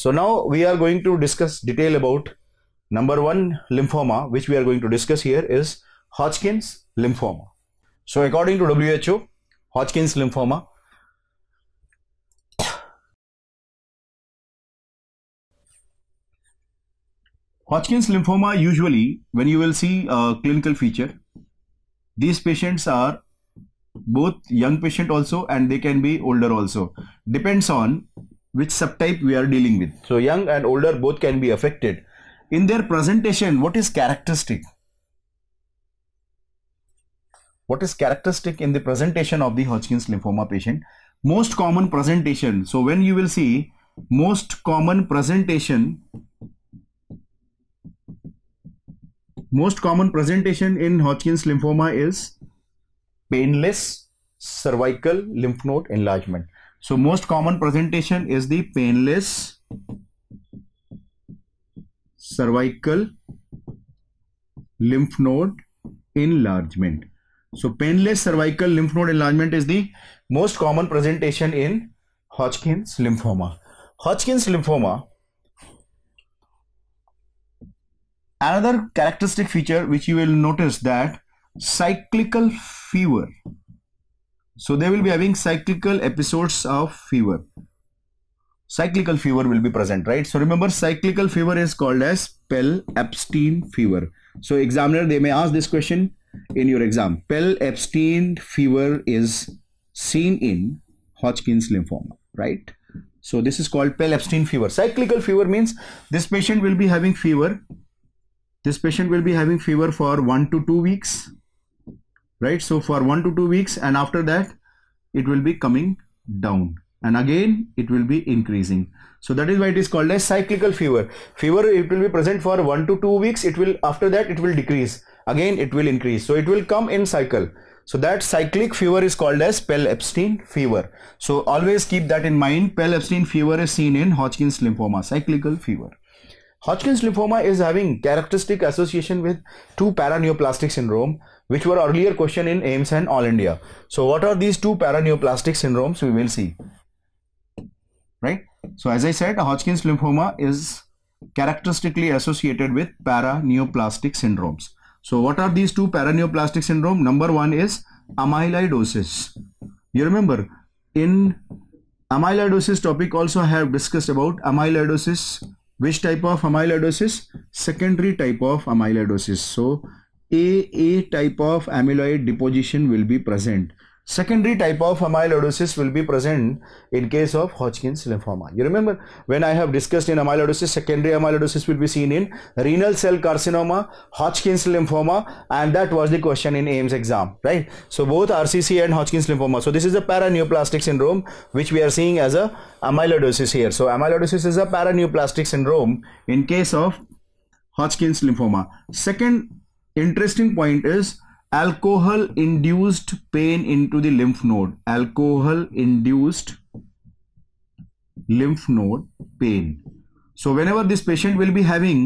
So now we are going to discuss detail about number one lymphoma, which we are going to discuss here is Hodgkin's lymphoma. So according to WHO, Hodgkin's lymphoma Hodgkin's lymphoma usually when you will see a clinical feature these patients are both young patient also and they can be older also depends on which subtype we are dealing with. So young and older both can be affected. In their presentation, what is characteristic? What is characteristic in the presentation of the Hodgkin's lymphoma patient? Most common presentation. So when you will see most common presentation, most common presentation in Hodgkin's lymphoma is painless cervical lymph node enlargement. So most common presentation is the painless cervical lymph node enlargement. So painless cervical lymph node enlargement is the most common presentation in Hodgkin's lymphoma. Hodgkin's lymphoma another characteristic feature which you will notice that cyclical fever so they will be having cyclical episodes of fever. Cyclical fever will be present, right? So remember cyclical fever is called as Pell-Epstein fever. So examiner, they may ask this question in your exam. Pell-Epstein fever is seen in Hodgkin's lymphoma, right? So this is called Pell-Epstein fever. Cyclical fever means this patient will be having fever. This patient will be having fever for one to two weeks right so for one to two weeks and after that it will be coming down and again it will be increasing so that is why it is called as cyclical fever fever it will be present for one to two weeks it will after that it will decrease again it will increase so it will come in cycle so that cyclic fever is called as Pell-Epstein fever so always keep that in mind Pell-Epstein fever is seen in Hodgkin's lymphoma cyclical fever Hodgkin's lymphoma is having characteristic association with two paraneoplastic syndrome which were earlier questioned in AIMS and All India. So what are these two paraneoplastic syndromes we will see, right? So as I said, Hodgkin's lymphoma is characteristically associated with paraneoplastic syndromes. So what are these two paraneoplastic syndrome? Number one is amyloidosis. You remember in amyloidosis topic also I have discussed about amyloidosis. Which type of amyloidosis? Secondary type of amyloidosis. So AA type of amyloid deposition will be present. Secondary type of amyloidosis will be present in case of Hodgkin's lymphoma. You remember when I have discussed in amyloidosis, secondary amyloidosis will be seen in renal cell carcinoma, Hodgkin's lymphoma and that was the question in AIMS exam, right? So both RCC and Hodgkin's lymphoma. So this is a paraneoplastic syndrome which we are seeing as a amyloidosis here. So amyloidosis is a paraneoplastic syndrome in case of Hodgkin's lymphoma. Second interesting point is alcohol induced pain into the lymph node alcohol induced lymph node pain so whenever this patient will be having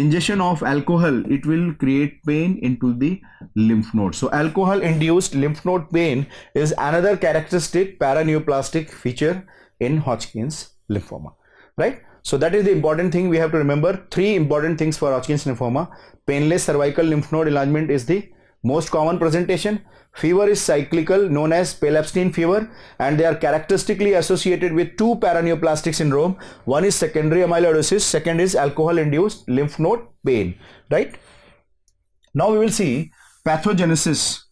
ingestion of alcohol it will create pain into the lymph node so alcohol induced lymph node pain is another characteristic paraneoplastic feature in hodgkin's lymphoma right so that is the important thing we have to remember. Three important things for Hodgkin's lymphoma. Painless cervical lymph node enlargement is the most common presentation. Fever is cyclical known as Pale-Epstein fever and they are characteristically associated with two paraneoplastic syndrome. One is secondary amyloidosis, second is alcohol induced lymph node pain, right? Now we will see pathogenesis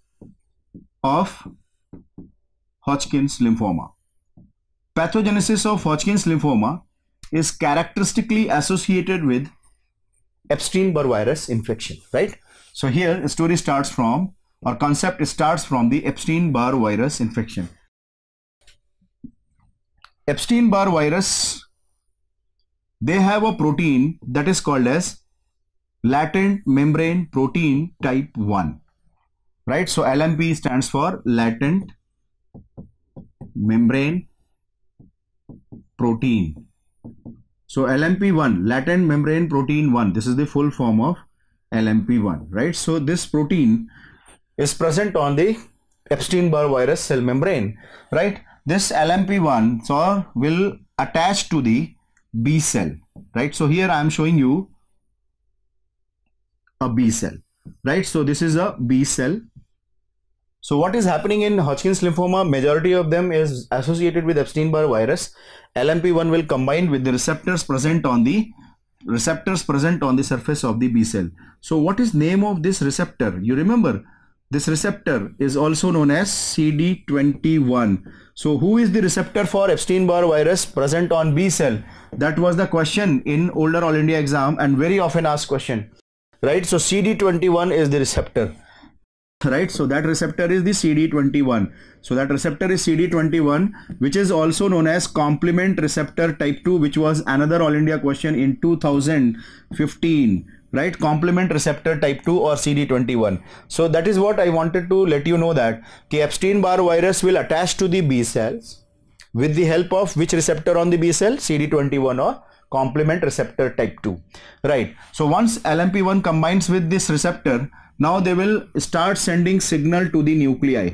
of Hodgkin's lymphoma. Pathogenesis of Hodgkin's lymphoma is characteristically associated with Epstein-Barr virus infection, right? So here the story starts from or concept starts from the Epstein-Barr virus infection. Epstein-Barr virus, they have a protein that is called as latent membrane protein type 1, right? So LMP stands for latent membrane protein so LMP1, latent membrane protein 1, this is the full form of LMP1, right? So this protein is present on the Epstein-Barr virus cell membrane, right? This LMP1 so will attach to the B cell, right? So here I am showing you a B cell, right? So this is a B cell so what is happening in Hodgkin's lymphoma? Majority of them is associated with Epstein-Barr virus. LMP1 will combine with the receptors present on the receptors present on the surface of the B cell. So what is name of this receptor? You remember this receptor is also known as CD21. So who is the receptor for Epstein-Barr virus present on B cell? That was the question in older All India exam and very often asked question. Right. So CD21 is the receptor right so that receptor is the cd21 so that receptor is cd21 which is also known as complement receptor type 2 which was another all india question in 2015 right complement receptor type 2 or cd21 so that is what i wanted to let you know that the epstein barr virus will attach to the b cells with the help of which receptor on the b cell cd21 or complement receptor type 2 right so once lmp1 combines with this receptor now they will start sending signal to the nuclei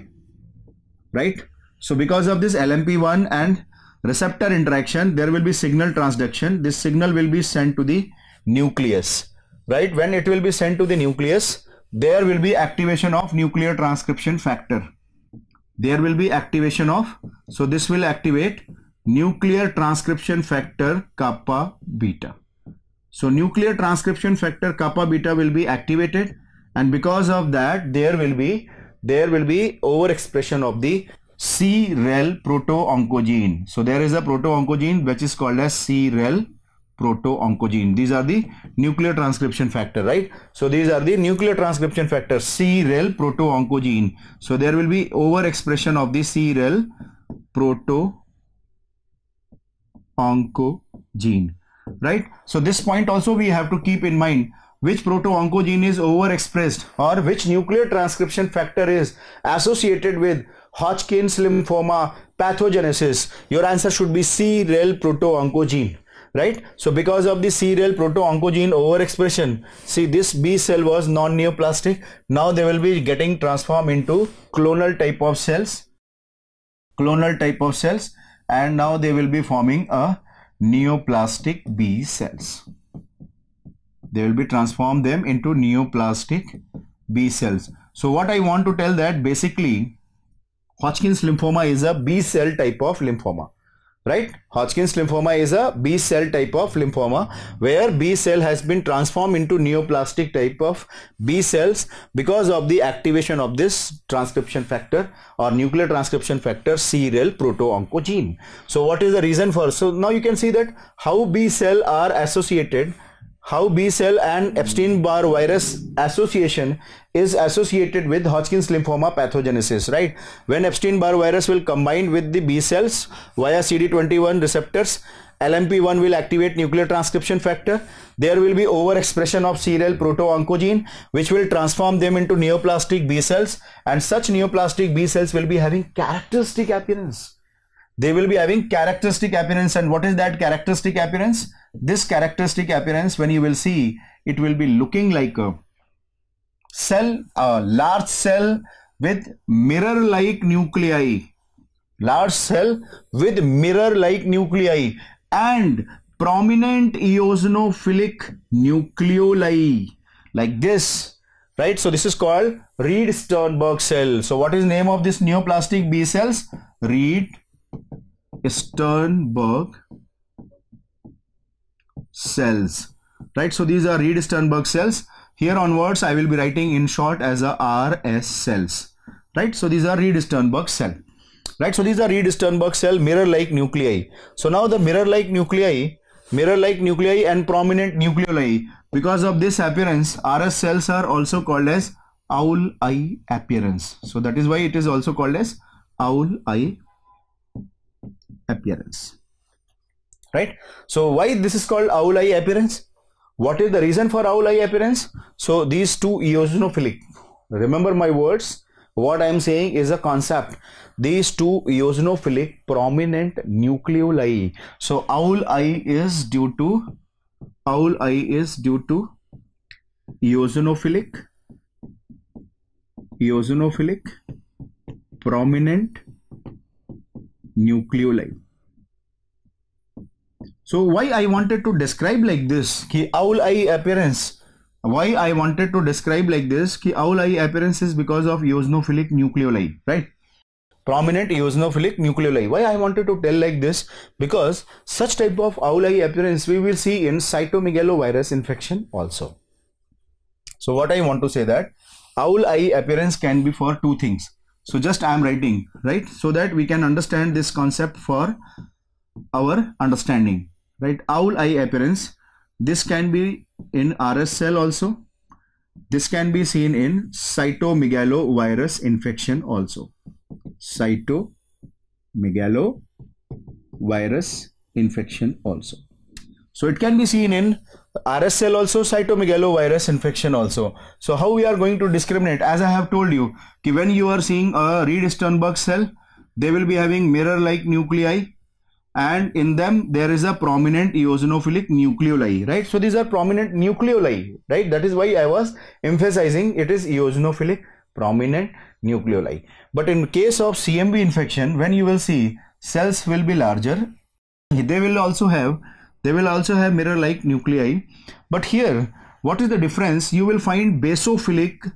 right so because of this lmp1 and receptor interaction there will be signal transduction this signal will be sent to the nucleus right when it will be sent to the nucleus there will be activation of nuclear transcription factor there will be activation of so this will activate nuclear transcription factor kappa beta so nuclear transcription factor kappa beta will be activated and because of that there will be there will be overexpression of the CREL proto-oncogene. So there is a proto-oncogene which is called as CREL proto-oncogene. These are the nuclear transcription factor, right? So these are the nuclear transcription factor CREL proto-oncogene. So there will be overexpression of the CREL proto-oncogene, right? So this point also we have to keep in mind which proto-oncogene is overexpressed or which nuclear transcription factor is associated with Hodgkin's lymphoma pathogenesis, your answer should be C-rel proto-oncogene right so because of the c-rel proto-oncogene overexpression see this B cell was non-neoplastic now they will be getting transformed into clonal type of cells clonal type of cells and now they will be forming a neoplastic B cells they will be transformed them into neoplastic B cells. So what I want to tell that basically Hodgkin's lymphoma is a B cell type of lymphoma right hodgkin's lymphoma is a b cell type of lymphoma where b cell has been transformed into neoplastic type of b cells because of the activation of this transcription factor or nuclear transcription factor crl proto oncogene so what is the reason for so now you can see that how b cell are associated how B cell and Epstein-Barr virus association is associated with Hodgkin's lymphoma pathogenesis, right? When Epstein-Barr virus will combine with the B cells via CD21 receptors, LMP1 will activate nuclear transcription factor. There will be overexpression of serial proto-oncogene which will transform them into neoplastic B cells and such neoplastic B cells will be having characteristic appearance. They will be having characteristic appearance and what is that characteristic appearance? this characteristic appearance when you will see it will be looking like a cell a large cell with mirror like nuclei large cell with mirror like nuclei and prominent eosinophilic nucleoli like this right so this is called reed sternberg cell so what is name of this neoplastic b cells reed sternberg cells right so these are Reed Sternberg cells here onwards I will be writing in short as a RS cells right so these are Reed Sternberg cell right so these are Reed Sternberg cell mirror like nuclei so now the mirror like nuclei mirror like nuclei and prominent nucleoli because of this appearance RS cells are also called as owl eye appearance so that is why it is also called as owl eye appearance right? So why this is called owl eye appearance? What is the reason for owl eye appearance? So these two eosinophilic, remember my words, what I am saying is a concept. These two eosinophilic prominent nucleoli. So owl eye is due to, owl eye is due to eosinophilic, eosinophilic prominent nucleoli. So why I wanted to describe like this कि owl eye appearance why I wanted to describe like this कि owl eye appearance is because of eosinophilic nucleoli right prominent eosinophilic nucleoli why I wanted to tell like this because such type of owl eye appearance we will see in cytomegalovirus infection also so what I want to say that owl eye appearance can be for two things so just I am writing right so that we can understand this concept for our understanding right owl eye appearance this can be in RS cell also this can be seen in cytomegalovirus infection also cytomegalovirus infection also so it can be seen in RS cell also cytomegalovirus infection also so how we are going to discriminate as I have told you when you are seeing a Reed-Sternberg cell they will be having mirror like nuclei and in them there is a prominent eosinophilic nucleoli right so these are prominent nucleoli right that is why i was emphasizing it is eosinophilic prominent nucleoli but in case of cmb infection when you will see cells will be larger they will also have they will also have mirror like nuclei but here what is the difference you will find basophilic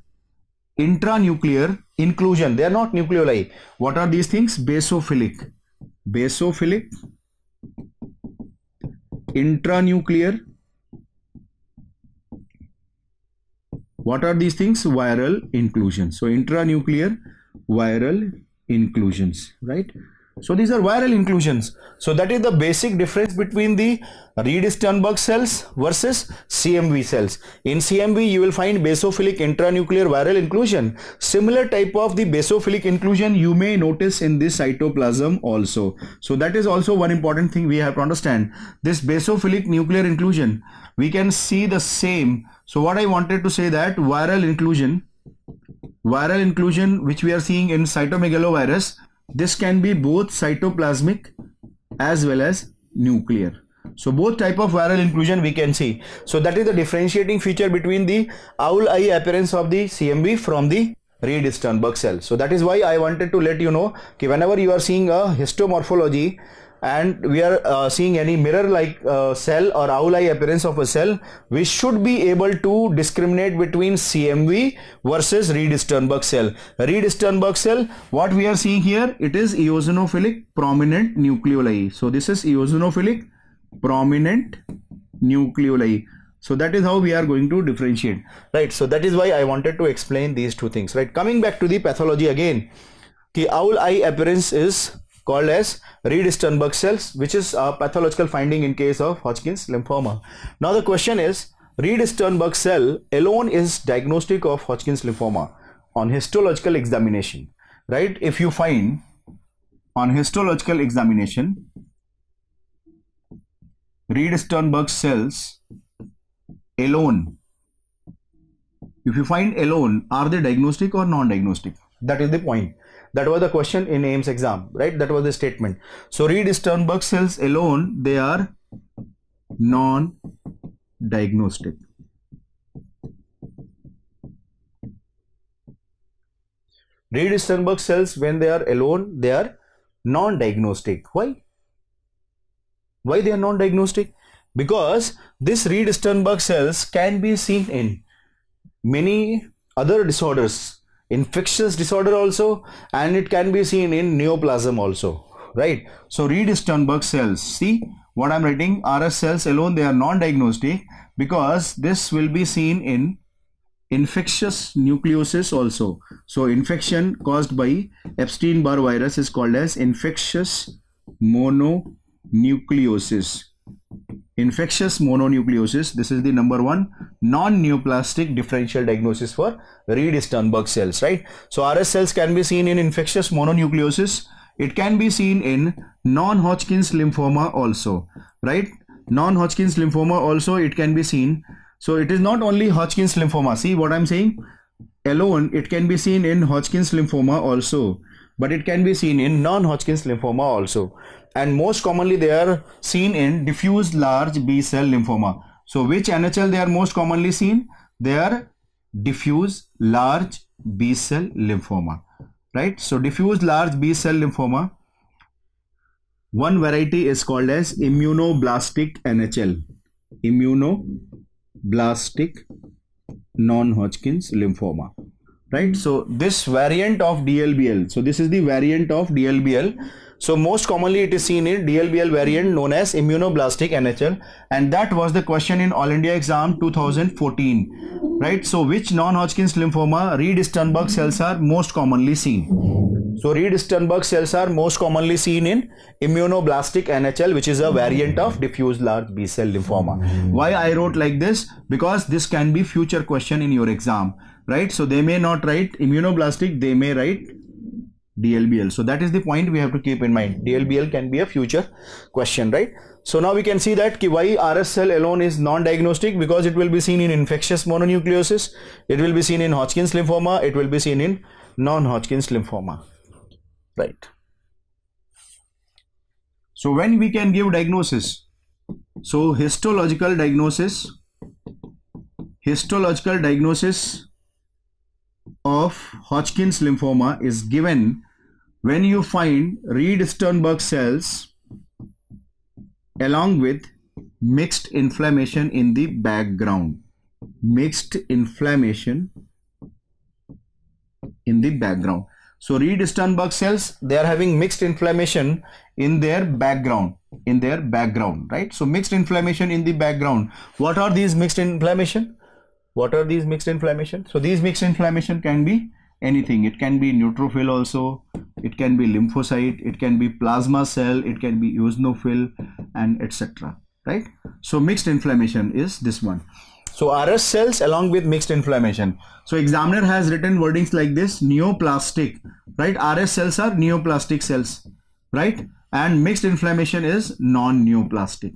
intranuclear inclusion they are not nucleoli what are these things basophilic basophilic intranuclear what are these things viral inclusion so intranuclear viral inclusions right so these are viral inclusions. So that is the basic difference between the Reed-Sternberg cells versus CMV cells. In CMV, you will find basophilic intranuclear viral inclusion. Similar type of the basophilic inclusion you may notice in this cytoplasm also. So that is also one important thing we have to understand. This basophilic nuclear inclusion, we can see the same. So what I wanted to say that viral inclusion, viral inclusion which we are seeing in cytomegalovirus, this can be both cytoplasmic as well as nuclear. So both type of viral inclusion we can see. So that is the differentiating feature between the owl eye appearance of the CMV from the Reed Sternberg cell. So that is why I wanted to let you know okay, whenever you are seeing a histomorphology and we are uh, seeing any mirror like uh, cell or owl eye appearance of a cell we should be able to discriminate between CMV versus Reed-Sternberg cell. Reed-Sternberg cell what we are seeing here it is eosinophilic prominent nucleoli. So this is eosinophilic prominent nucleoli. So that is how we are going to differentiate right. So that is why I wanted to explain these two things right. Coming back to the pathology again the owl eye appearance is called as Reed Sternberg cells, which is a pathological finding in case of Hodgkin's lymphoma. Now the question is, Reed Sternberg cell alone is diagnostic of Hodgkin's lymphoma on histological examination, right? If you find on histological examination, Reed Sternberg cells alone, if you find alone, are they diagnostic or non-diagnostic? That is the point. That was the question in AIMS exam, right? That was the statement. So read Sternberg cells alone, they are non-diagnostic. Reed Sternberg cells, when they are alone, they are non-diagnostic. Why? Why they are non-diagnostic? Because this Reed Sternberg cells can be seen in many other disorders infectious disorder also and it can be seen in neoplasm also right so read Sternberg cells see what I'm writing RS cells alone they are non-diagnostic because this will be seen in infectious nucleosis also so infection caused by Epstein-Barr virus is called as infectious mononucleosis infectious mononucleosis this is the number one non-neoplastic differential diagnosis for Reed-Sternberg cells right so RS cells can be seen in infectious mononucleosis it can be seen in non-Hodgkin's lymphoma also right non-Hodgkin's lymphoma also it can be seen so it is not only Hodgkin's lymphoma see what I'm saying alone it can be seen in Hodgkin's lymphoma also but it can be seen in non-Hodgkin's lymphoma also. And most commonly they are seen in diffuse large B-cell lymphoma. So which NHL they are most commonly seen? They are diffuse large B-cell lymphoma, right? So diffuse large B-cell lymphoma, one variety is called as immunoblastic NHL, immunoblastic non-Hodgkin's lymphoma right so this variant of dlbl so this is the variant of dlbl so most commonly it is seen in dlbl variant known as immunoblastic nhl and that was the question in all india exam 2014 right so which non-hodgkin's lymphoma reed-sternberg cells are most commonly seen so reed-sternberg cells are most commonly seen in immunoblastic nhl which is a variant of diffuse large b-cell lymphoma why i wrote like this because this can be future question in your exam right? So they may not write immunoblastic, they may write DLBL. So that is the point we have to keep in mind. DLBL can be a future question, right? So now we can see that ki why RSL alone is non-diagnostic because it will be seen in infectious mononucleosis, it will be seen in Hodgkin's lymphoma, it will be seen in non-Hodgkin's lymphoma, right? So when we can give diagnosis? So histological diagnosis, histological diagnosis of Hodgkin's lymphoma is given when you find Reed-Sternberg cells along with mixed inflammation in the background. Mixed inflammation in the background. So Reed-Sternberg cells, they are having mixed inflammation in their background, in their background, right? So mixed inflammation in the background. What are these mixed inflammation? what are these mixed inflammation so these mixed inflammation can be anything it can be neutrophil also it can be lymphocyte it can be plasma cell it can be eosinophil and etc right so mixed inflammation is this one so RS cells along with mixed inflammation so examiner has written wordings like this neoplastic right RS cells are neoplastic cells right and mixed inflammation is non-neoplastic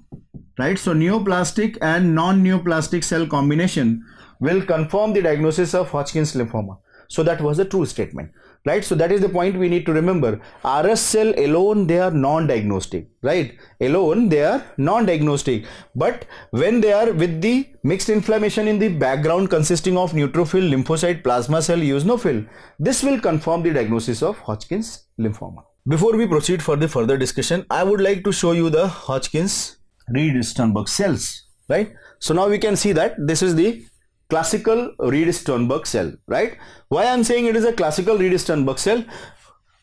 right so neoplastic and non-neoplastic cell combination will confirm the diagnosis of Hodgkin's lymphoma. So that was a true statement, right? So that is the point we need to remember. RS cell alone, they are non-diagnostic, right? Alone, they are non-diagnostic. But when they are with the mixed inflammation in the background consisting of neutrophil, lymphocyte, plasma cell, eosinophil, this will confirm the diagnosis of Hodgkin's lymphoma. Before we proceed for the further discussion, I would like to show you the Hodgkin's Reed-Sternberg cells, right? So now we can see that this is the classical Reed-Sternberg cell, right? Why I'm saying it is a classical Reed-Sternberg cell?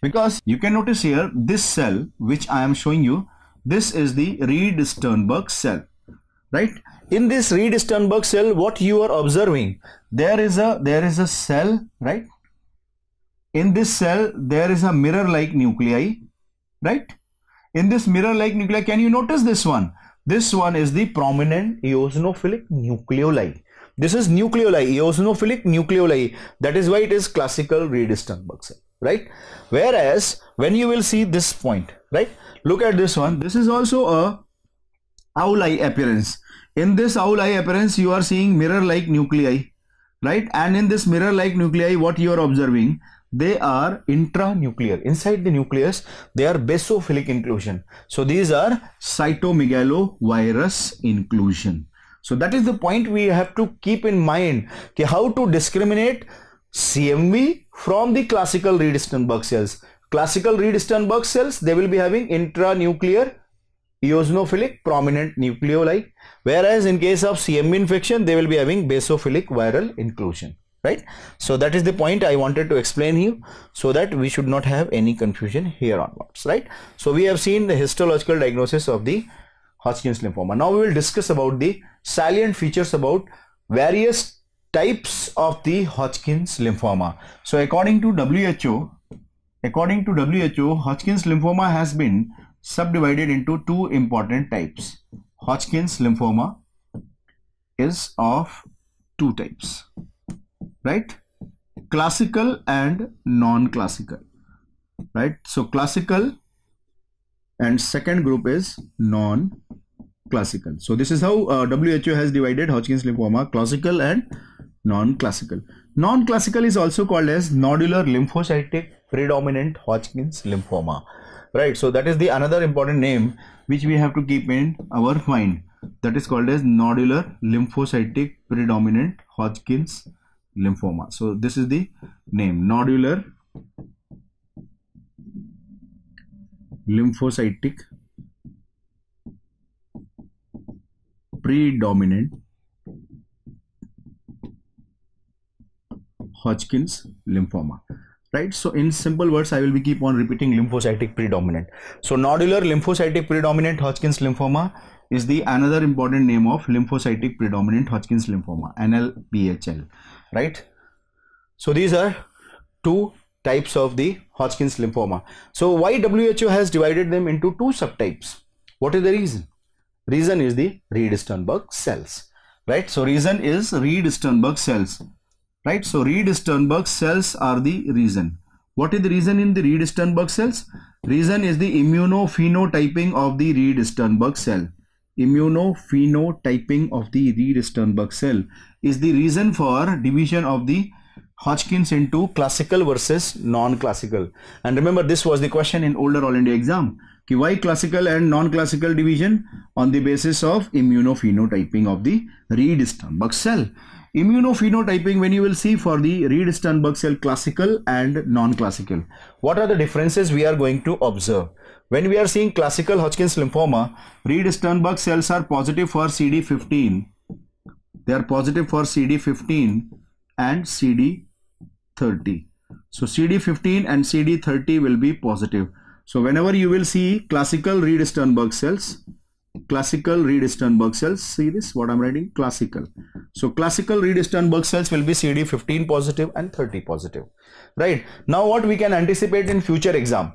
Because you can notice here, this cell which I am showing you, this is the Reed-Sternberg cell, right? In this Reed-Sternberg cell, what you are observing, there is a, there is a cell, right? In this cell, there is a mirror-like nuclei, right? In this mirror-like nuclei, can you notice this one? This one is the prominent eosinophilic nucleoli this is nucleoli, eosinophilic nucleoli. That is why it is classical Reed-Sternberg cell, right? Whereas when you will see this point, right? Look at this one. This is also a owl eye appearance. In this owl eye appearance, you are seeing mirror-like nuclei, right? And in this mirror-like nuclei, what you are observing, they are intranuclear. Inside the nucleus, they are basophilic inclusion. So these are cytomegalovirus inclusion. So that is the point we have to keep in mind okay, how to discriminate CMV from the classical Reed-Sternberg cells. Classical Reed-Sternberg cells, they will be having intranuclear eosinophilic prominent nucleoli whereas in case of CMV infection they will be having basophilic viral inclusion right so that is the point I wanted to explain here so that we should not have any confusion here onwards right so we have seen the histological diagnosis of the Hodgkin's lymphoma. Now we will discuss about the salient features about various types of the Hodgkin's lymphoma. So according to WHO, according to WHO, Hodgkin's lymphoma has been subdivided into two important types. Hodgkin's lymphoma is of two types, right? Classical and non-classical, right? So classical and second group is non-classical. So this is how uh, WHO has divided Hodgkin's lymphoma, classical and non-classical. Non-classical is also called as nodular lymphocytic predominant Hodgkin's lymphoma. Right, so that is the another important name which we have to keep in our mind. That is called as nodular lymphocytic predominant Hodgkin's lymphoma. So this is the name, nodular lymphocytic predominant Hodgkin's lymphoma right so in simple words i will be keep on repeating lymphocytic predominant so nodular lymphocytic predominant hodgkin's lymphoma is the another important name of lymphocytic predominant hodgkin's lymphoma nlphl right so these are two types of the Hodgkin's lymphoma. So why WHO has divided them into two subtypes? What is the reason? Reason is the Reed-Sternberg cells, right? So reason is Reed-Sternberg cells, right? So Reed-Sternberg cells are the reason. What is the reason in the Reed-Sternberg cells? Reason is the immunophenotyping of the Reed-Sternberg cell. Immunophenotyping of the Reed-Sternberg cell is the reason for division of the Hodgkins into classical versus non-classical. And remember this was the question in older All India exam. Ki why classical and non-classical division? On the basis of immunophenotyping of the Reed-Sternberg cell. Immunophenotyping when you will see for the Reed-Sternberg cell classical and non-classical. What are the differences we are going to observe? When we are seeing classical Hodgkin's lymphoma, Reed-Sternberg cells are positive for CD15. They are positive for CD15 and CD 30. So CD15 and CD30 will be positive. So whenever you will see classical Reed-Sternberg cells, classical Reed-Sternberg cells, see this what I'm writing classical. So classical Reed-Sternberg cells will be CD15 positive and 30 positive, right? Now what we can anticipate in future exam,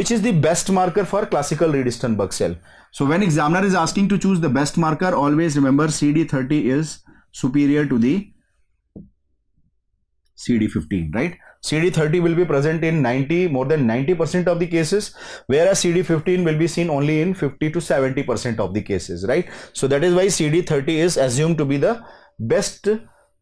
which is the best marker for classical Reed-Sternberg cell. So when examiner is asking to choose the best marker, always remember CD30 is superior to the CD15, right? CD30 will be present in 90, more than 90% of the cases, whereas CD15 will be seen only in 50 to 70% of the cases, right? So that is why CD30 is assumed to be the best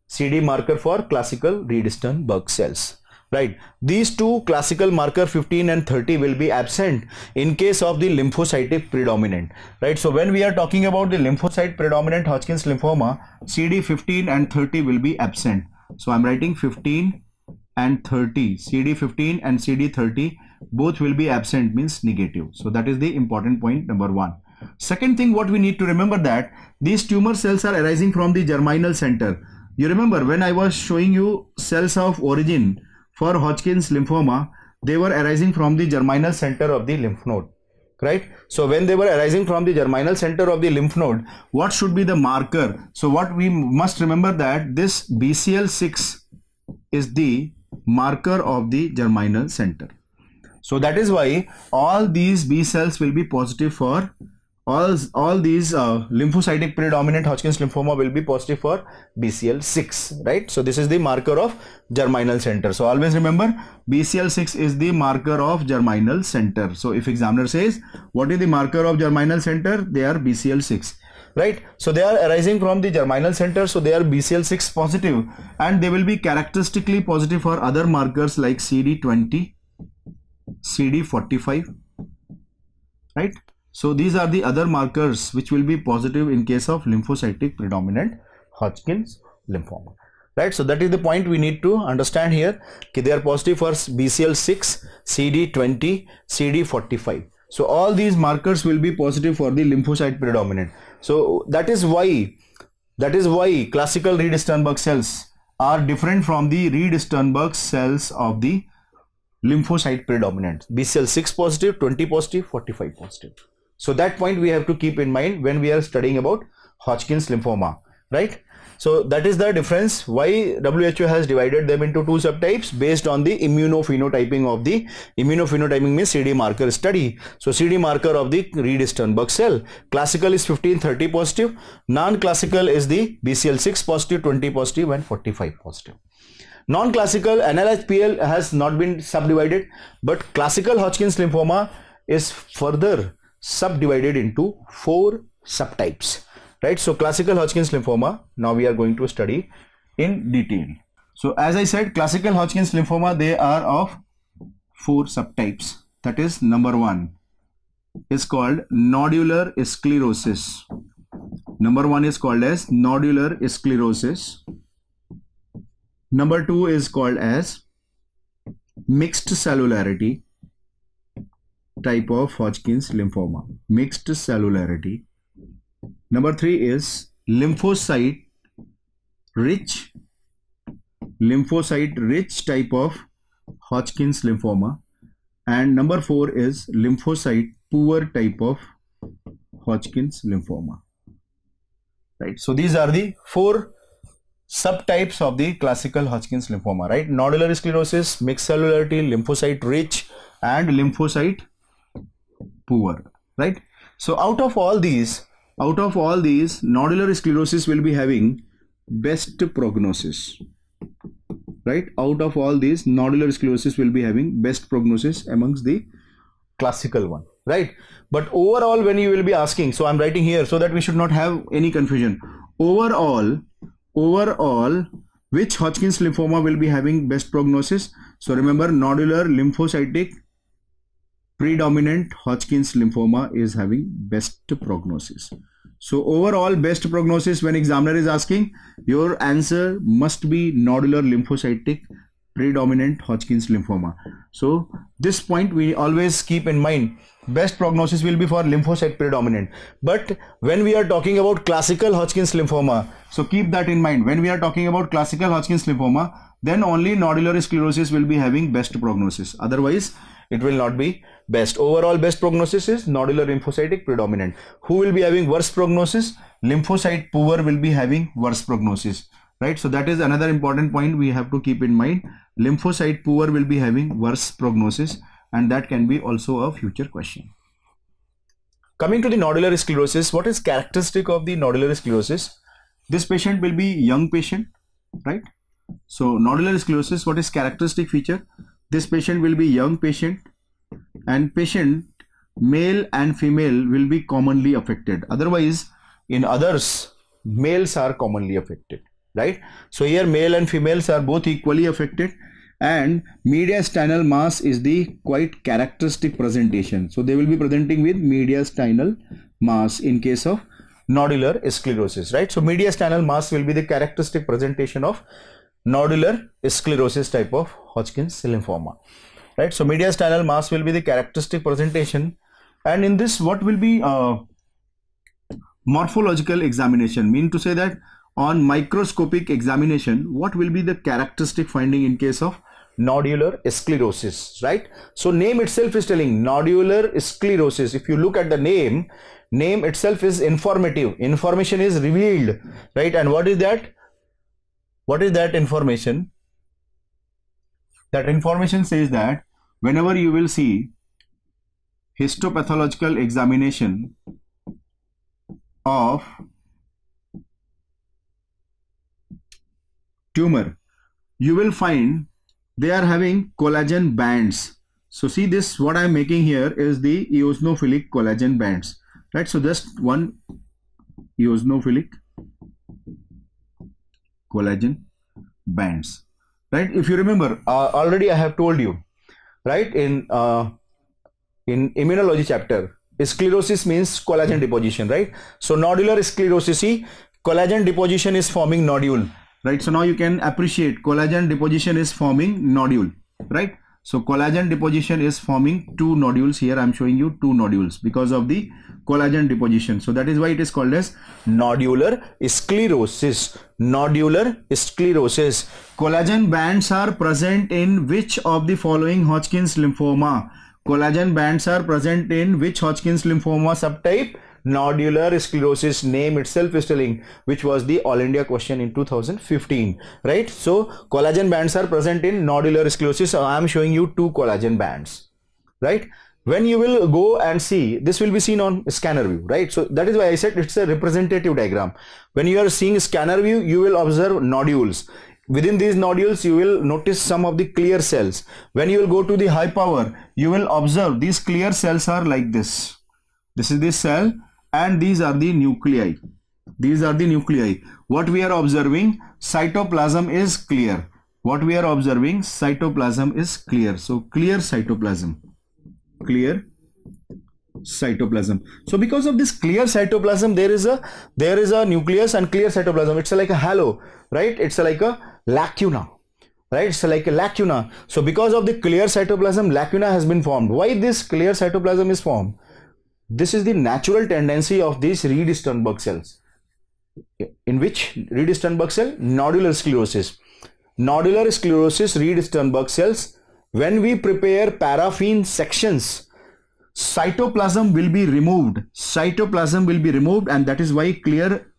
CD marker for classical Reed-Stern bug cells, right these two classical marker 15 and 30 will be absent in case of the lymphocytic predominant right so when we are talking about the lymphocyte predominant hodgkin's lymphoma cd 15 and 30 will be absent so I'm writing 15 and 30 CD 15 and CD 30 both will be absent means negative. So that is the important point number one. Second thing what we need to remember that these tumor cells are arising from the germinal center. You remember when I was showing you cells of origin for Hodgkin's lymphoma they were arising from the germinal center of the lymph node right so when they were arising from the germinal center of the lymph node what should be the marker so what we must remember that this bcl6 is the marker of the germinal center so that is why all these b cells will be positive for all all these uh, lymphocytic predominant Hodgkin's lymphoma will be positive for BCL6 right so this is the marker of germinal center so always remember BCL6 is the marker of germinal center so if examiner says what is the marker of germinal center they are BCL6 right so they are arising from the germinal center so they are BCL6 positive and they will be characteristically positive for other markers like CD20 CD45 right so these are the other markers which will be positive in case of lymphocytic predominant Hodgkin's lymphoma. Right, so that is the point we need to understand here. Okay, they are positive for BCL6, CD20, CD45. So all these markers will be positive for the lymphocyte predominant. So that is why that is why classical Reed Sternberg cells are different from the Reed Sternberg cells of the lymphocyte predominant. BCL6 positive, 20 positive, 45 positive. So that point we have to keep in mind when we are studying about Hodgkin's lymphoma, right? So that is the difference why WHO has divided them into two subtypes based on the immunophenotyping of the immunophenotyping means CD marker study. So CD marker of the Reed Sternberg cell. Classical is 1530 positive. Non-classical is the BCL6 positive, 20 positive and 45 positive. Non-classical NLHPL has not been subdivided but classical Hodgkin's lymphoma is further subdivided into four subtypes right so classical hodgkin's lymphoma now we are going to study in detail so as i said classical hodgkin's lymphoma they are of four subtypes that is number one is called nodular sclerosis number one is called as nodular sclerosis number two is called as mixed cellularity type of Hodgkin's lymphoma, mixed cellularity. Number three is lymphocyte rich, lymphocyte rich type of Hodgkin's lymphoma. And number four is lymphocyte poor type of Hodgkin's lymphoma. Right. So these are the four subtypes of the classical Hodgkin's lymphoma, right? Nodular sclerosis, mixed cellularity, lymphocyte rich and lymphocyte poor, right? So out of all these, out of all these, nodular sclerosis will be having best prognosis, right? Out of all these, nodular sclerosis will be having best prognosis amongst the classical one, right? But overall, when you will be asking, so I'm writing here so that we should not have any confusion. Overall, overall, which Hodgkin's lymphoma will be having best prognosis? So remember, nodular lymphocytic predominant Hodgkin's lymphoma is having best prognosis. So overall best prognosis when examiner is asking your answer must be nodular lymphocytic predominant Hodgkin's lymphoma. So this point we always keep in mind best prognosis will be for lymphocyte predominant but when we are talking about classical Hodgkin's lymphoma so keep that in mind when we are talking about classical Hodgkin's lymphoma then only nodular sclerosis will be having best prognosis otherwise it will not be best. Overall best prognosis is nodular lymphocytic predominant. Who will be having worse prognosis? Lymphocyte poor will be having worse prognosis. Right. So that is another important point we have to keep in mind. Lymphocyte poor will be having worse prognosis and that can be also a future question. Coming to the nodular sclerosis, what is characteristic of the nodular sclerosis? This patient will be young patient, right? So nodular sclerosis, what is characteristic feature? This patient will be young patient and patient male and female will be commonly affected otherwise in others males are commonly affected right so here male and females are both equally affected and mediastinal mass is the quite characteristic presentation so they will be presenting with mediastinal mass in case of nodular sclerosis right so mediastinal mass will be the characteristic presentation of nodular sclerosis type of hodgkin's lymphoma right so media channel mass will be the characteristic presentation and in this what will be uh, morphological examination mean to say that on microscopic examination what will be the characteristic finding in case of nodular sclerosis right so name itself is telling nodular sclerosis if you look at the name name itself is informative information is revealed right and what is that what is that information that information says that whenever you will see histopathological examination of tumor you will find they are having collagen bands so see this what I am making here is the eosinophilic collagen bands right so just one eosinophilic collagen bands right if you remember uh, already I have told you right? In uh, in immunology chapter, sclerosis means collagen deposition, right? So nodular sclerosis, collagen deposition is forming nodule, right? So now you can appreciate collagen deposition is forming nodule, right? So collagen deposition is forming two nodules here. I'm showing you two nodules because of the collagen deposition. So that is why it is called as nodular sclerosis. Nodular sclerosis. Collagen bands are present in which of the following Hodgkin's lymphoma? Collagen bands are present in which Hodgkin's lymphoma subtype? nodular sclerosis name itself is telling which was the all india question in 2015 right so collagen bands are present in nodular sclerosis so i am showing you two collagen bands right when you will go and see this will be seen on scanner view right so that is why i said it's a representative diagram when you are seeing scanner view you will observe nodules within these nodules you will notice some of the clear cells when you will go to the high power you will observe these clear cells are like this this is the cell and these are the nuclei these are the nuclei what we are observing cytoplasm is clear what we are observing cytoplasm is clear so clear cytoplasm clear cytoplasm so because of this clear cytoplasm there is a there is a nucleus and clear cytoplasm it's like a halo right it's like a lacuna right it's like a lacuna so because of the clear cytoplasm lacuna has been formed why this clear cytoplasm is formed this is the natural tendency of these Reed-Sternberg cells, in which Reed-Sternberg cell, nodular sclerosis. Nodular sclerosis Reed-Sternberg cells, when we prepare paraffin sections, cytoplasm will be removed. Cytoplasm will be removed and that is why clear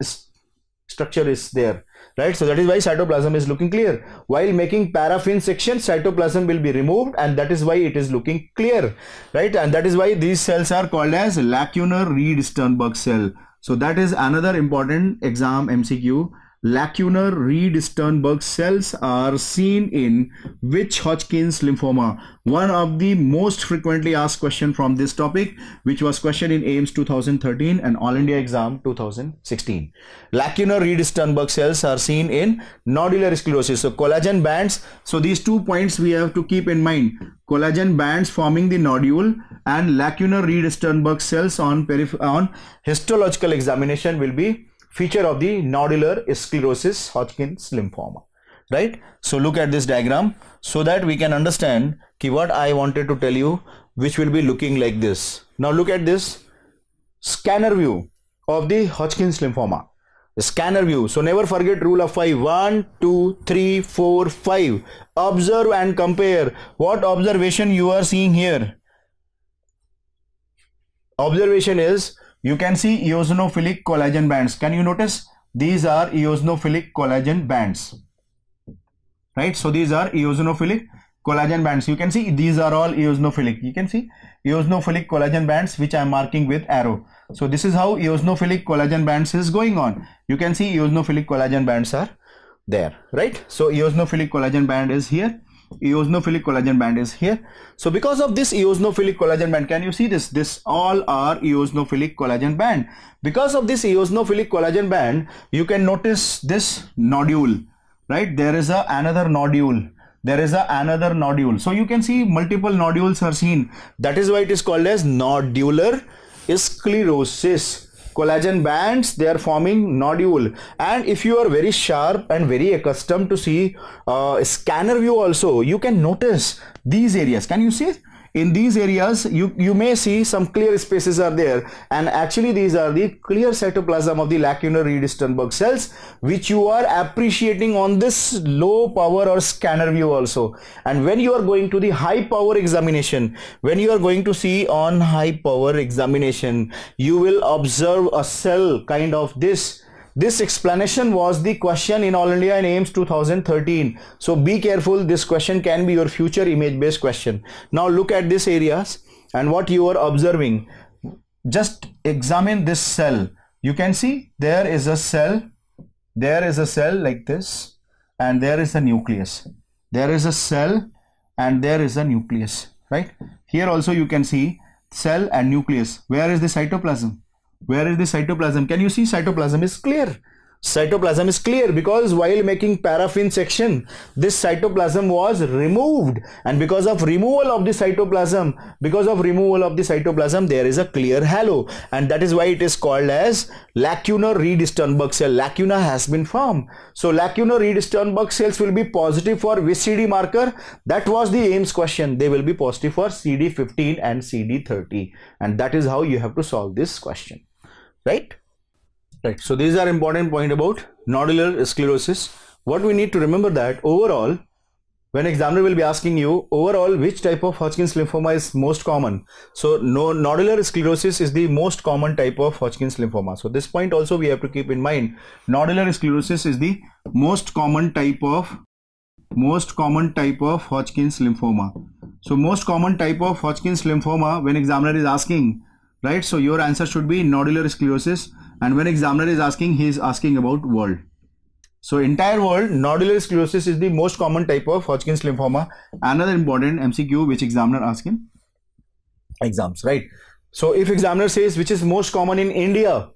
structure is there right so that is why cytoplasm is looking clear while making paraffin section cytoplasm will be removed and that is why it is looking clear right and that is why these cells are called as lacunar reed sternberg cell so that is another important exam mcq Lacunar Reed Sternberg cells are seen in which Hodgkin's lymphoma? One of the most frequently asked question from this topic, which was questioned in AIMS 2013 and All India exam 2016. Lacunar Reed Sternberg cells are seen in nodular sclerosis. So collagen bands. So these two points we have to keep in mind. Collagen bands forming the nodule and lacunar Reed Sternberg cells on, on histological examination will be feature of the nodular sclerosis Hodgkin's lymphoma right so look at this diagram so that we can understand ki what I wanted to tell you which will be looking like this now look at this scanner view of the Hodgkin's lymphoma scanner view so never forget rule of 5 1 2 3 4 5 observe and compare what observation you are seeing here observation is you can see eosinophilic collagen bands. Can you notice? These are eosinophilic collagen bands. Right? So these are eosinophilic collagen bands. You can see these are all eosinophilic. You can see eosinophilic collagen bands which I am marking with arrow. So this is how eosinophilic collagen bands is going on. You can see eosinophilic collagen bands are there. Right? So eosinophilic collagen band is here eosinophilic collagen band is here so because of this eosinophilic collagen band can you see this this all are eosinophilic collagen band because of this eosinophilic collagen band you can notice this nodule right there is a another nodule there is a another nodule so you can see multiple nodules are seen that is why it is called as nodular sclerosis collagen bands they are forming nodule and if you are very sharp and very accustomed to see uh, scanner view also you can notice these areas can you see in these areas you you may see some clear spaces are there and actually these are the clear cytoplasm of the lacunar Reed-Sternberg cells which you are appreciating on this low power or scanner view also and when you are going to the high power examination when you are going to see on high power examination you will observe a cell kind of this this explanation was the question in All India in AIMS 2013. So be careful, this question can be your future image based question. Now look at these areas and what you are observing. Just examine this cell. You can see there is a cell, there is a cell like this and there is a nucleus. There is a cell and there is a nucleus, right? Here also you can see cell and nucleus. Where is the cytoplasm? Where is the cytoplasm? Can you see cytoplasm is clear? Cytoplasm is clear because while making paraffin section, this cytoplasm was removed and because of removal of the cytoplasm, because of removal of the cytoplasm, there is a clear halo and that is why it is called as lacunar Reed Sternberg cell. Lacuna has been formed. So lacunar Reed Sternberg cells will be positive for VCD marker? That was the aim's question. They will be positive for CD15 and CD30 and that is how you have to solve this question right? Right. So these are important point about nodular sclerosis. What we need to remember that overall, when examiner will be asking you overall which type of Hodgkin's lymphoma is most common. So no nodular sclerosis is the most common type of Hodgkin's lymphoma. So this point also we have to keep in mind. Nodular sclerosis is the most common type of most common type of Hodgkin's lymphoma. So most common type of Hodgkin's lymphoma when examiner is asking right? So your answer should be nodular sclerosis. And when examiner is asking, he is asking about world. So entire world, nodular sclerosis is the most common type of Hodgkin's lymphoma. Another important MCQ which examiner asks exams, right? So if examiner says which is most common in India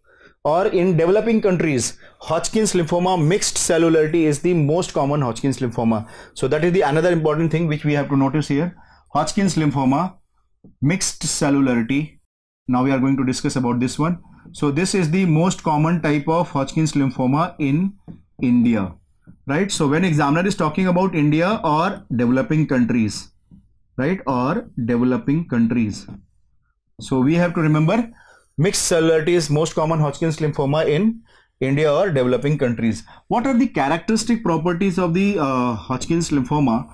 or in developing countries, Hodgkin's lymphoma mixed cellularity is the most common Hodgkin's lymphoma. So that is the another important thing which we have to notice here. Hodgkin's lymphoma mixed cellularity now we are going to discuss about this one so this is the most common type of hodgkin's lymphoma in india right so when examiner is talking about india or developing countries right or developing countries so we have to remember mixed cellularity is most common hodgkin's lymphoma in india or developing countries what are the characteristic properties of the uh, hodgkin's lymphoma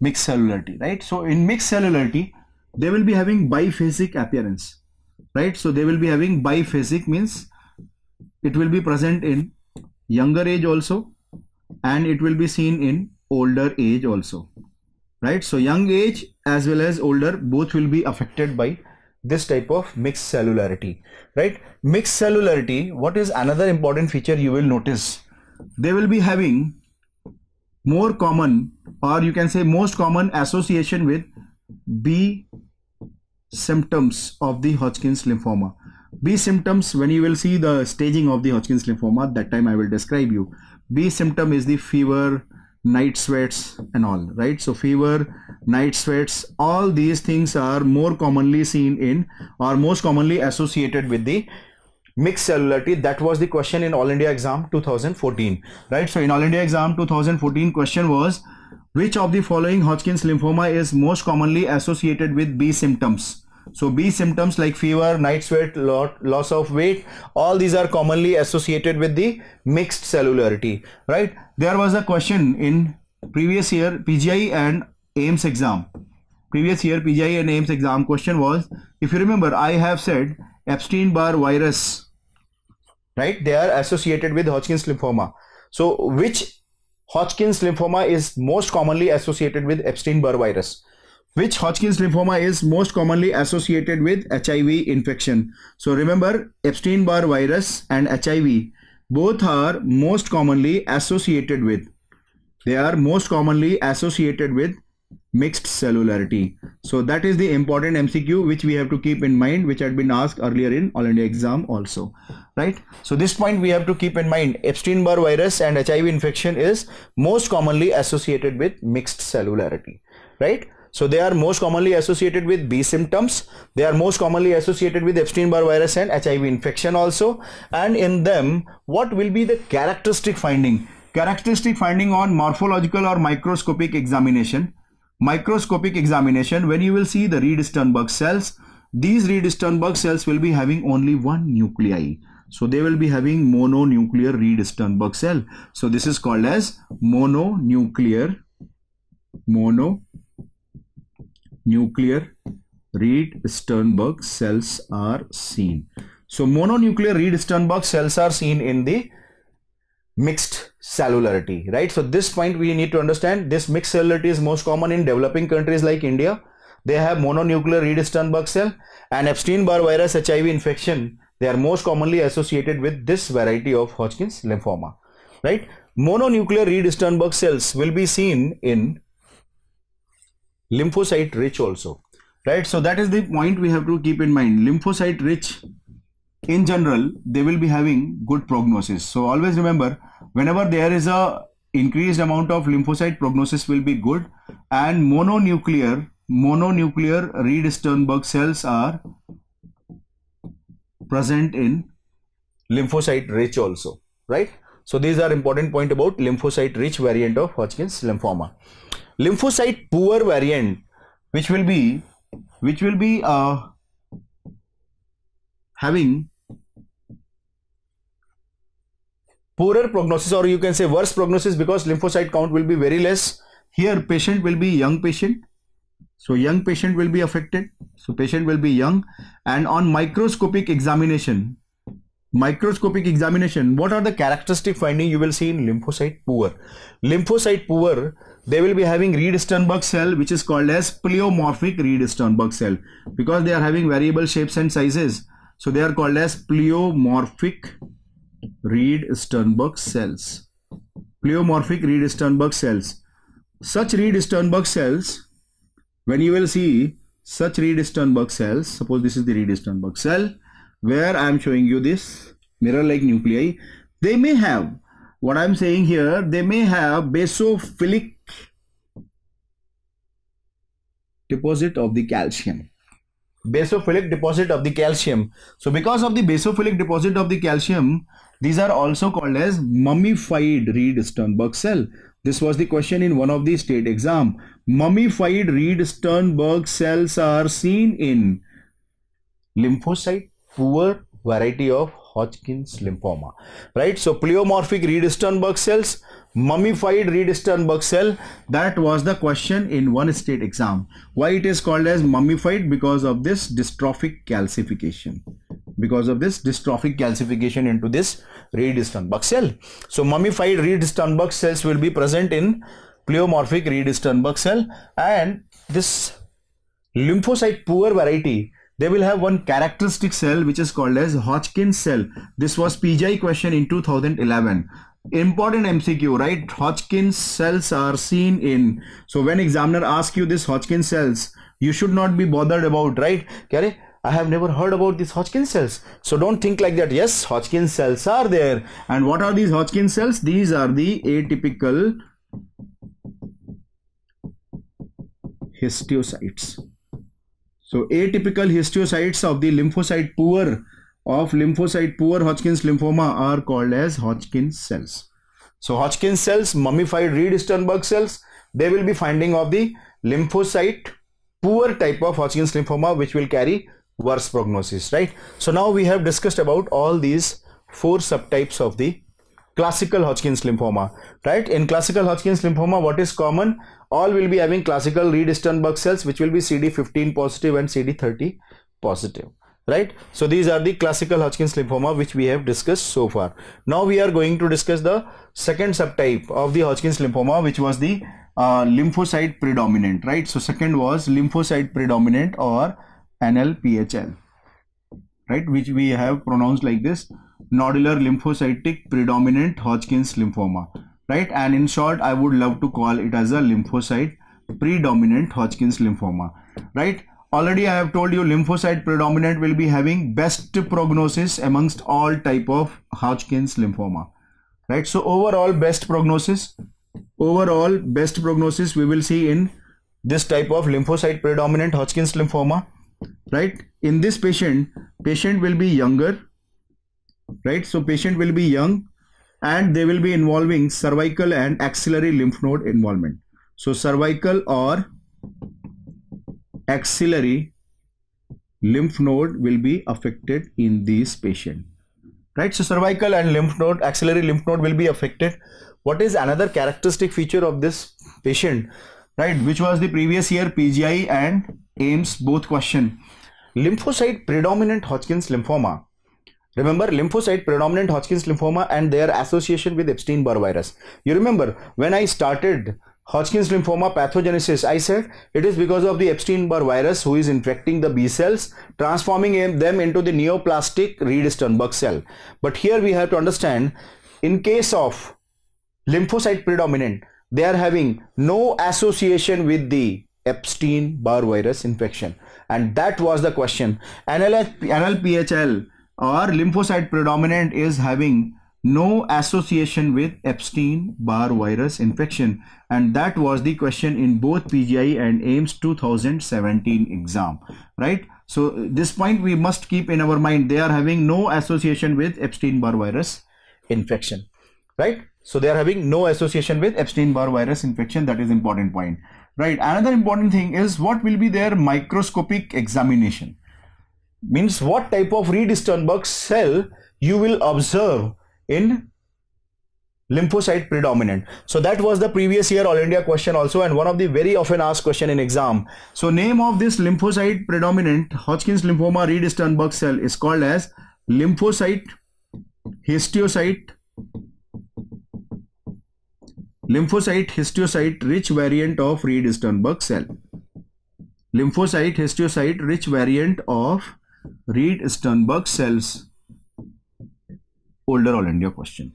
mixed cellularity right so in mixed cellularity they will be having biphasic appearance, right? So they will be having biphasic means it will be present in younger age also and it will be seen in older age also, right? So young age as well as older both will be affected by this type of mixed cellularity, right? Mixed cellularity, what is another important feature you will notice? They will be having more common or you can say most common association with B symptoms of the Hodgkin's lymphoma. B symptoms when you will see the staging of the Hodgkin's lymphoma that time I will describe you. B symptom is the fever, night sweats and all right. So fever, night sweats all these things are more commonly seen in or most commonly associated with the mixed cellularity that was the question in all india exam 2014 right so in all india exam 2014 question was which of the following Hodgkin's lymphoma is most commonly associated with B symptoms? So B symptoms like fever, night sweat, lot, loss of weight, all these are commonly associated with the mixed cellularity, right? There was a question in previous year PGI and AIMS exam. Previous year PGI and AIMS exam question was, if you remember, I have said Epstein-Barr virus, right? They are associated with Hodgkin's lymphoma. So which Hodgkin's lymphoma is most commonly associated with Epstein-Barr virus. Which Hodgkin's lymphoma is most commonly associated with HIV infection. So remember Epstein-Barr virus and HIV both are most commonly associated with. They are most commonly associated with mixed cellularity. So that is the important MCQ which we have to keep in mind which had been asked earlier in All India exam also right so this point we have to keep in mind epstein-barr virus and hiv infection is most commonly associated with mixed cellularity right so they are most commonly associated with B symptoms. They are most commonly associated with Epstein-Barr virus and HIV infection also. And in them, what will be the characteristic finding? Characteristic finding on morphological or microscopic examination. Microscopic examination, when you will see the Reed-Sternberg cells, these Reed-Sternberg cells will be having only one nuclei. So they will be having mononuclear Reed-Sternberg cell. So this is called as mononuclear, mononuclear Reed-Sternberg cells are seen. So mononuclear Reed-Sternberg cells are seen in the mixed cellularity, right? So this point we need to understand this mixed cellularity is most common in developing countries like India. They have mononuclear Reed-Sternberg cell and Epstein-Barr virus HIV infection they are most commonly associated with this variety of Hodgkin's lymphoma, right? Mononuclear Reed-Sternberg cells will be seen in lymphocyte rich also, right? So that is the point we have to keep in mind. Lymphocyte rich in general, they will be having good prognosis. So always remember, whenever there is a increased amount of lymphocyte prognosis will be good and mononuclear mononuclear Reed-Sternberg cells are present in lymphocyte rich also, right? So these are important point about lymphocyte rich variant of Hodgkin's lymphoma. Lymphocyte poor variant, which will be, which will be uh, having poorer prognosis or you can say worse prognosis because lymphocyte count will be very less. Here patient will be young patient so young patient will be affected. So patient will be young and on microscopic examination, microscopic examination, what are the characteristic finding you will see in lymphocyte poor? Lymphocyte poor, they will be having Reed Sternberg cell which is called as pleomorphic Reed Sternberg cell because they are having variable shapes and sizes. So they are called as pleomorphic Reed Sternberg cells. Pleomorphic Reed Sternberg cells. Such Reed Sternberg cells when you will see such reed Sternberg cells, suppose this is the reed Sternberg cell, where I am showing you this mirror-like nuclei, they may have, what I am saying here, they may have basophilic deposit of the calcium basophilic deposit of the calcium. So because of the basophilic deposit of the calcium, these are also called as mummified reed Sternberg cell. This was the question in one of the state exam. Mummified Reed Sternberg cells are seen in lymphocyte poor variety of Hodgkin's lymphoma, right? So pleomorphic Reed Sternberg cells, mummified Reed Sternberg cell, that was the question in one state exam. Why it is called as mummified? Because of this dystrophic calcification, because of this dystrophic calcification into this reed Sternberg cell. So mummified reed Sternberg cells will be present in pleomorphic reed Sternberg cell and this lymphocyte poor variety they will have one characteristic cell which is called as Hodgkin cell. This was PGI question in 2011 important MCQ, right? Hodgkin cells are seen in. So when examiner asks you this Hodgkin cells, you should not be bothered about, right? Okay? I have never heard about these Hodgkin cells. So don't think like that. Yes, Hodgkin cells are there. And what are these Hodgkin cells? These are the atypical histiocytes. So atypical histiocytes of the lymphocyte poor of lymphocyte poor Hodgkin's lymphoma are called as Hodgkin cells. So Hodgkin cells, mummified Reed Sternberg cells, they will be finding of the lymphocyte poor type of Hodgkin's lymphoma which will carry worse prognosis, right? So now we have discussed about all these four subtypes of the classical Hodgkin's lymphoma, right? In classical Hodgkin's lymphoma, what is common? All will be having classical reed Sternberg cells, which will be CD15 positive and CD30 positive, right? So these are the classical Hodgkin's lymphoma, which we have discussed so far. Now we are going to discuss the second subtype of the Hodgkin's lymphoma, which was the uh, lymphocyte predominant, right? So second was lymphocyte predominant or NLPHL, right? Which we have pronounced like this nodular lymphocytic predominant Hodgkin's lymphoma, right? And in short, I would love to call it as a lymphocyte predominant Hodgkin's lymphoma, right? Already I have told you lymphocyte predominant will be having best prognosis amongst all type of Hodgkin's lymphoma, right? So overall best prognosis, overall best prognosis we will see in this type of lymphocyte predominant Hodgkin's lymphoma right in this patient patient will be younger right so patient will be young and they will be involving cervical and axillary lymph node involvement so cervical or axillary lymph node will be affected in this patient right so cervical and lymph node axillary lymph node will be affected what is another characteristic feature of this patient right which was the previous year pgi and aims both question lymphocyte predominant hodgkin's lymphoma remember lymphocyte predominant hodgkin's lymphoma and their association with epstein-barr virus you remember when i started hodgkin's lymphoma pathogenesis i said it is because of the epstein-barr virus who is infecting the b cells transforming them into the neoplastic reed-sternberg cell but here we have to understand in case of lymphocyte predominant they are having no association with the Epstein-Barr virus infection. And that was the question. NLPHL or lymphocyte predominant is having no association with Epstein-Barr virus infection. And that was the question in both PGI and AIMS 2017 exam, right? So this point we must keep in our mind. They are having no association with Epstein-Barr virus infection right? So they are having no association with Epstein-Barr virus infection. That is important point, right? Another important thing is what will be their microscopic examination. Means what type of Reed Sternberg cell you will observe in lymphocyte predominant. So that was the previous year All India question also and one of the very often asked question in exam. So name of this lymphocyte predominant Hodgkin's lymphoma Reed-Sternberg cell is called as lymphocyte histiocyte lymphocyte histiocyte rich variant of Reed-Sternberg cell. Lymphocyte histiocyte rich variant of Reed-Sternberg cells. Older All India question.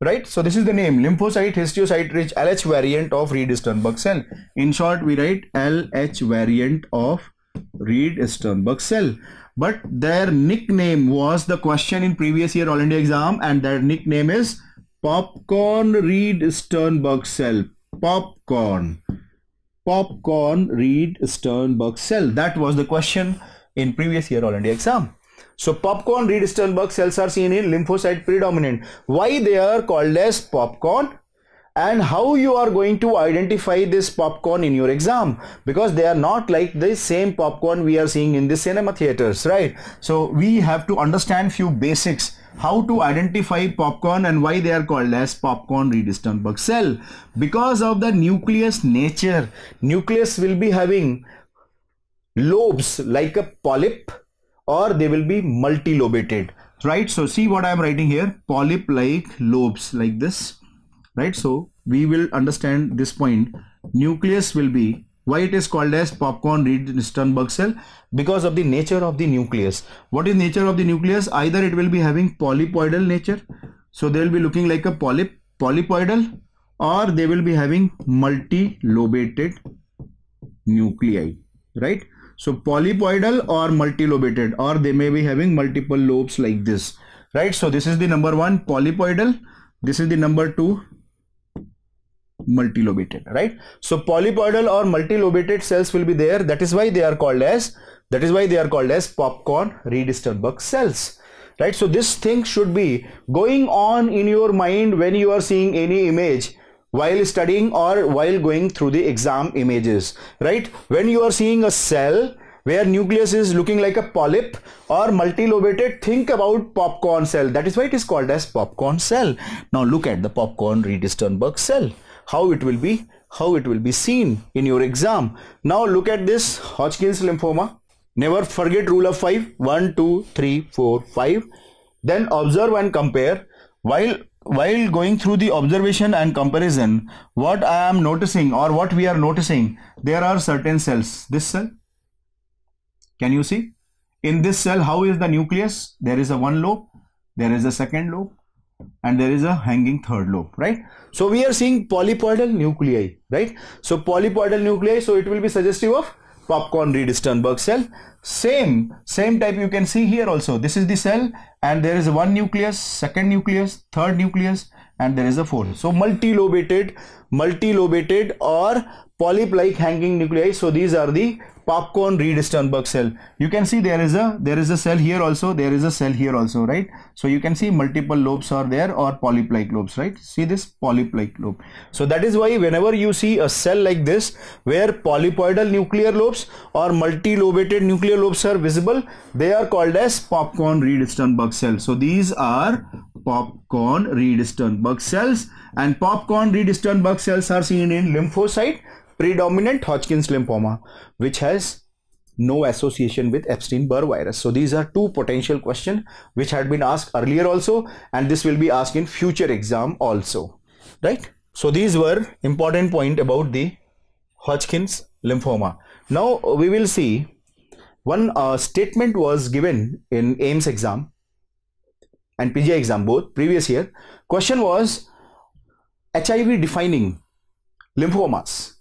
Right, so this is the name lymphocyte histiocyte rich LH variant of Reed-Sternberg cell. In short, we write LH variant of Reed-Sternberg cell but their nickname was the question in previous year All India exam and their nickname is Popcorn read Sternberg cell. Popcorn. Popcorn read Sternberg cell. That was the question in previous year All India exam. So popcorn read Sternberg cells are seen in lymphocyte predominant. Why they are called as popcorn? and how you are going to identify this popcorn in your exam because they are not like the same popcorn we are seeing in the cinema theaters right so we have to understand few basics how to identify popcorn and why they are called as popcorn reed bug cell. Because of the nucleus nature, nucleus will be having lobes like a polyp or they will be multilobated, right? So see what I am writing here, polyp like lobes like this, right? So we will understand this point, nucleus will be why it is called as popcorn Reed-Sternberg cell because of the nature of the nucleus what is nature of the nucleus either it will be having polypoidal nature so they will be looking like a polyp polypoidal or they will be having multi-lobated nuclei right so polypoidal or multi-lobated or they may be having multiple lobes like this right so this is the number one polypoidal this is the number two multilobated right so polypoidal or multilobated cells will be there that is why they are called as that is why they are called as popcorn redisturbuck cells right so this thing should be going on in your mind when you are seeing any image while studying or while going through the exam images right when you are seeing a cell where nucleus is looking like a polyp or multilobated think about popcorn cell that is why it is called as popcorn cell now look at the popcorn Reed-Sternberg cell how it will be how it will be seen in your exam. Now look at this Hodgkin's lymphoma. Never forget rule of 5. 1, 2, 3, 4, 5. Then observe and compare. While, while going through the observation and comparison, what I am noticing or what we are noticing, there are certain cells. This cell, can you see? In this cell, how is the nucleus? There is a one lobe. There is a second lobe and there is a hanging third lobe right so we are seeing polypoidal nuclei right so polypoidal nuclei so it will be suggestive of popcorn reed sternberg cell same same type you can see here also this is the cell and there is one nucleus second nucleus third nucleus and there is a fourth so multi-lobated multi-lobated or polyp-like hanging nuclei. So these are the popcorn Reed Sternberg cell. You can see there is a there is a cell here also. There is a cell here also, right? So you can see multiple lobes are there or polyp-like lobes, right? See this polyp-like lobe. So that is why whenever you see a cell like this, where polypoidal nuclear lobes or multilobated nuclear lobes are visible, they are called as popcorn Reed Sternberg cell. So these are popcorn reed Sternberg cells and popcorn reed Sternberg cells are seen in lymphocyte predominant Hodgkin's lymphoma which has no association with Epstein-Barr virus. So these are two potential question which had been asked earlier also and this will be asked in future exam also right. So these were important point about the Hodgkin's lymphoma. Now we will see one uh, statement was given in AIMS exam and PGI exam both previous year. Question was HIV defining lymphomas.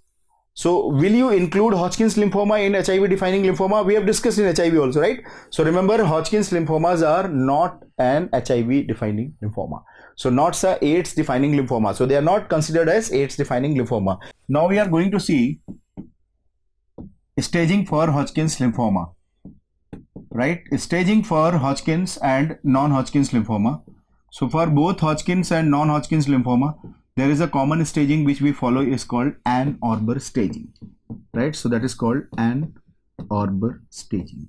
So will you include Hodgkin's lymphoma in HIV defining lymphoma? We have discussed in HIV also, right? So remember Hodgkin's lymphomas are not an HIV defining lymphoma. So not a AIDS defining lymphoma. So they are not considered as AIDS defining lymphoma. Now we are going to see staging for Hodgkin's lymphoma right? Staging for Hodgkin's and non-Hodgkin's lymphoma. So for both Hodgkin's and non-Hodgkin's lymphoma, there is a common staging which we follow is called Ann Arbor staging, right? So that is called Ann Arbor staging.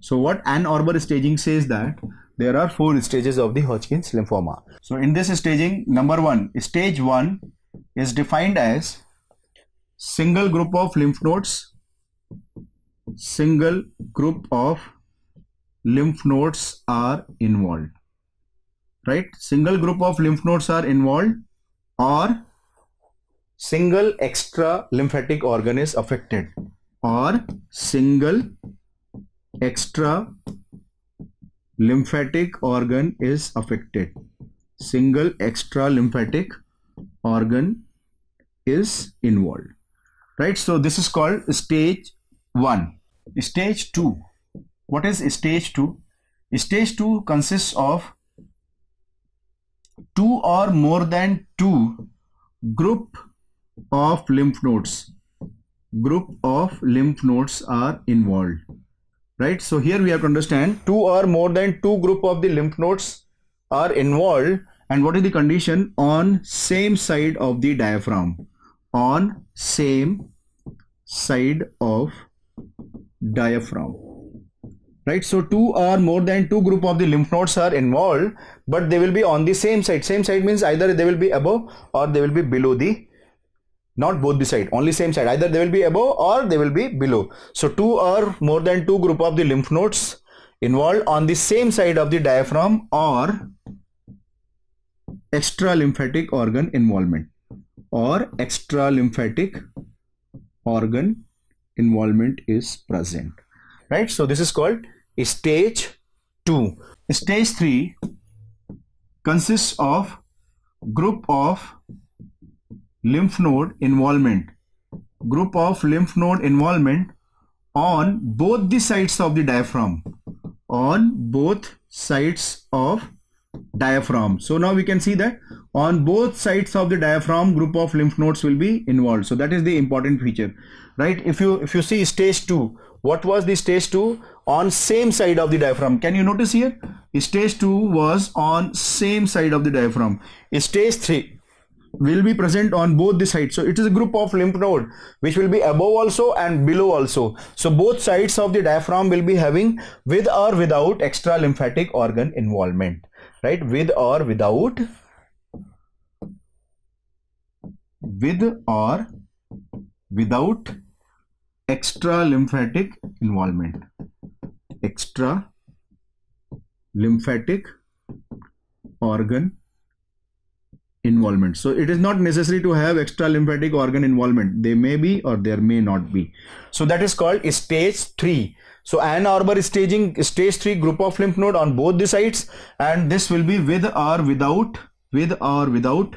So what Ann Arbor staging says that there are four stages of the Hodgkin's lymphoma. So in this staging, number one, stage one is defined as single group of lymph nodes, single group of lymph nodes are involved right single group of lymph nodes are involved or single extra lymphatic organ is affected or single extra lymphatic organ is affected single extra lymphatic organ is involved right so this is called stage 1 stage 2 what is stage 2? Stage 2 consists of two or more than two group of lymph nodes. Group of lymph nodes are involved. Right. So here we have to understand two or more than two group of the lymph nodes are involved and what is the condition on same side of the diaphragm on same side of diaphragm right so two or more than two group of the lymph nodes are involved but they will be on the same side same side means either they will be above or they will be below the not both the side only same side either they will be above or they will be below so two or more than two group of the lymph nodes involved on the same side of the diaphragm or extra lymphatic organ involvement or extra lymphatic organ involvement is present right so this is called stage 2. Stage 3 consists of group of lymph node involvement group of lymph node involvement on both the sides of the diaphragm on both sides of diaphragm so now we can see that on both sides of the diaphragm group of lymph nodes will be involved so that is the important feature right if you if you see stage 2 what was the stage 2 on same side of the diaphragm can you notice here stage 2 was on same side of the diaphragm stage 3 will be present on both the sides so it is a group of lymph node which will be above also and below also so both sides of the diaphragm will be having with or without extra lymphatic organ involvement right with or without with or without extra lymphatic involvement. Extra lymphatic organ involvement. So it is not necessary to have extra lymphatic organ involvement. They may be or there may not be. So that is called stage 3. So Ann Arbor is staging stage 3 group of lymph node on both the sides and this will be with or without with or without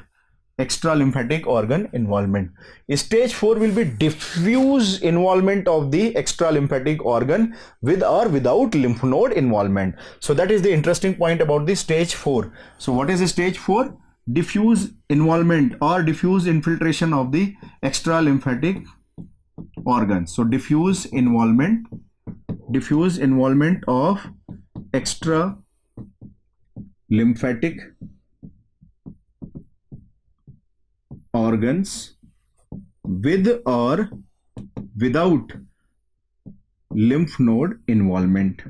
extra lymphatic organ involvement. Stage 4 will be diffuse involvement of the extra lymphatic organ with or without lymph node involvement. So that is the interesting point about the stage 4. So what is stage 4? Diffuse involvement or diffuse infiltration of the extra lymphatic organ. So diffuse involvement, diffuse involvement of extra lymphatic organs with or without lymph node involvement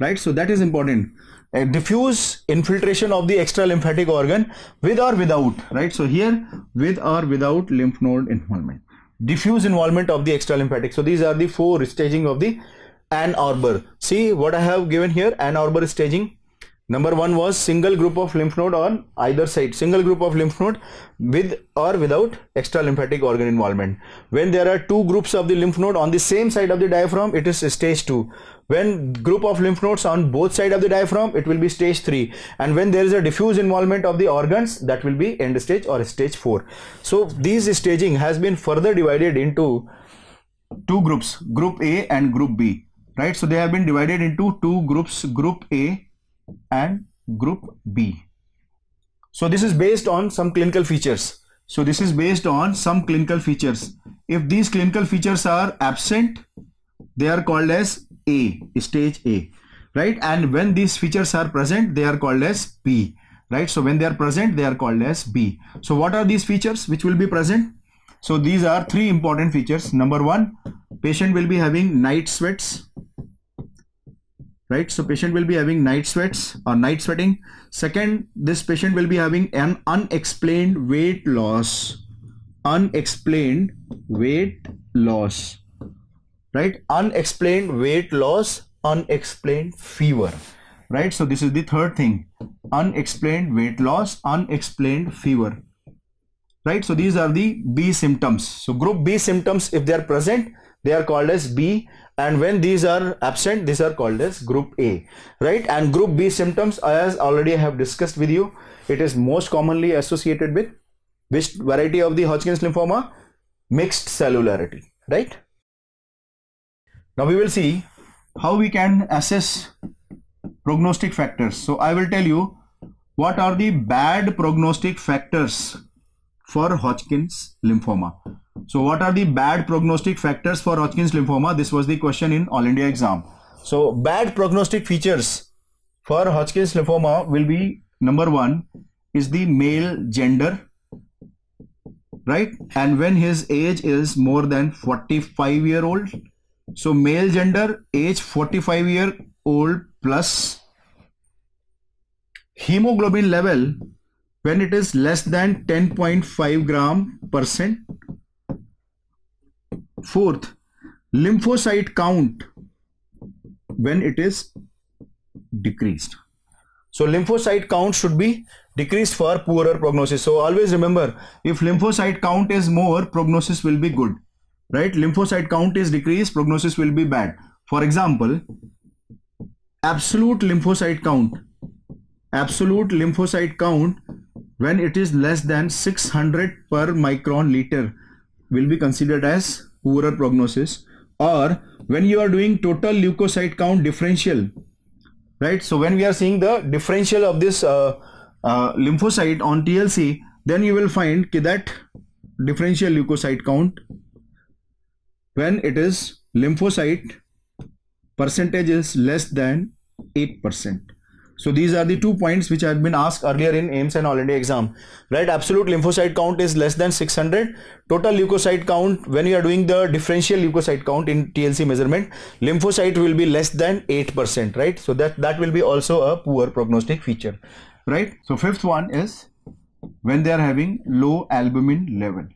right so that is important a diffuse infiltration of the extra lymphatic organ with or without right so here with or without lymph node involvement diffuse involvement of the extra lymphatic so these are the four staging of the Ann arbor see what i have given here Ann arbor staging Number one was single group of lymph node on either side, single group of lymph node with or without extra lymphatic organ involvement. When there are two groups of the lymph node on the same side of the diaphragm, it is stage 2. When group of lymph nodes on both side of the diaphragm, it will be stage 3. And when there is a diffuse involvement of the organs, that will be end stage or stage 4. So these staging has been further divided into two groups, group A and group B. Right, so they have been divided into two groups, group A and group B. So this is based on some clinical features. So this is based on some clinical features. If these clinical features are absent, they are called as A, stage A, right? And when these features are present, they are called as B, right? So when they are present, they are called as B. So what are these features which will be present? So these are three important features. Number one, patient will be having night sweats, right? So patient will be having night sweats or night sweating. Second, this patient will be having an unexplained weight loss, unexplained weight loss, right? Unexplained weight loss, unexplained fever, right? So this is the third thing, unexplained weight loss, unexplained fever, right? So these are the B symptoms. So group B symptoms, if they are present, they are called as B and when these are absent these are called as group A right and group B symptoms as already I have discussed with you it is most commonly associated with which variety of the Hodgkin's lymphoma mixed cellularity right now we will see how we can assess prognostic factors so I will tell you what are the bad prognostic factors for Hodgkin's lymphoma. So what are the bad prognostic factors for Hodgkin's lymphoma? This was the question in All India exam. So bad prognostic features for Hodgkin's lymphoma will be number one is the male gender right and when his age is more than 45 year old so male gender age 45 year old plus hemoglobin level when it is less than 10.5 gram percent. Fourth, lymphocyte count when it is decreased. So lymphocyte count should be decreased for poorer prognosis. So always remember if lymphocyte count is more prognosis will be good, right? Lymphocyte count is decreased prognosis will be bad. For example, absolute lymphocyte count absolute lymphocyte count when it is less than 600 per micron liter will be considered as poorer prognosis or when you are doing total leukocyte count differential right so when we are seeing the differential of this uh, uh, lymphocyte on TLC then you will find that differential leukocyte count when it is lymphocyte percentage is less than 8 percent so these are the two points which have been asked earlier in AIMS and All India exam, right? Absolute lymphocyte count is less than 600. Total leukocyte count, when you are doing the differential leukocyte count in TLC measurement, lymphocyte will be less than 8%, right? So that, that will be also a poor prognostic feature, right? So fifth one is when they are having low albumin level.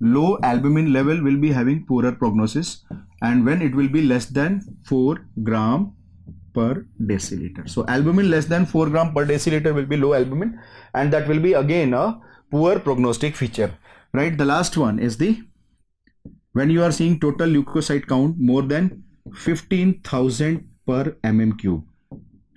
Low albumin level will be having poorer prognosis and when it will be less than 4 gram per deciliter. So albumin less than 4 gram per deciliter will be low albumin and that will be again a poor prognostic feature. Right. The last one is the when you are seeing total leukocyte count more than 15,000 per mm cube.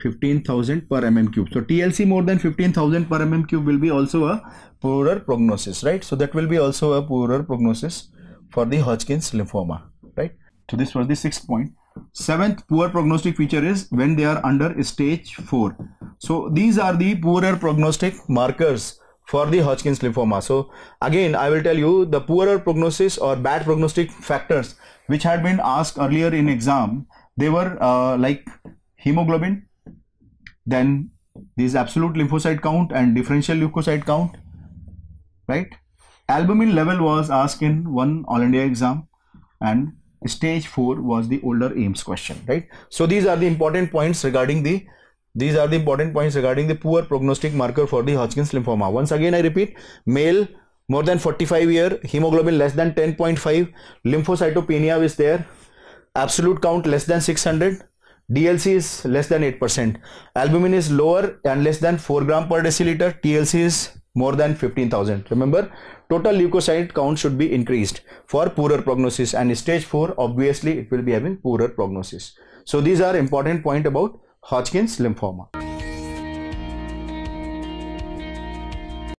15,000 per mm cube. So TLC more than 15,000 per mm cube will be also a poorer prognosis, right? So that will be also a poorer prognosis for the Hodgkin's lymphoma, right? So this was the sixth point. Seventh poor prognostic feature is when they are under stage 4. So these are the poorer prognostic markers for the Hodgkin's lymphoma. So again, I will tell you the poorer prognosis or bad prognostic factors which had been asked earlier in exam, they were uh, like hemoglobin, then this absolute lymphocyte count and differential leukocyte count, right? Albumin level was asked in one All India exam and Stage 4 was the older aims question, right? So these are the important points regarding the these are the important points regarding the poor prognostic marker for the Hodgkin's lymphoma. Once again, I repeat, male more than 45 year, hemoglobin less than 10.5, lymphocytopenia is there, absolute count less than 600, DLC is less than 8%, albumin is lower and less than 4 gram per deciliter, TLC is more than 15,000. Remember, total leukocyte count should be increased for poorer prognosis and stage 4 obviously it will be having poorer prognosis. So these are important point about Hodgkin's lymphoma.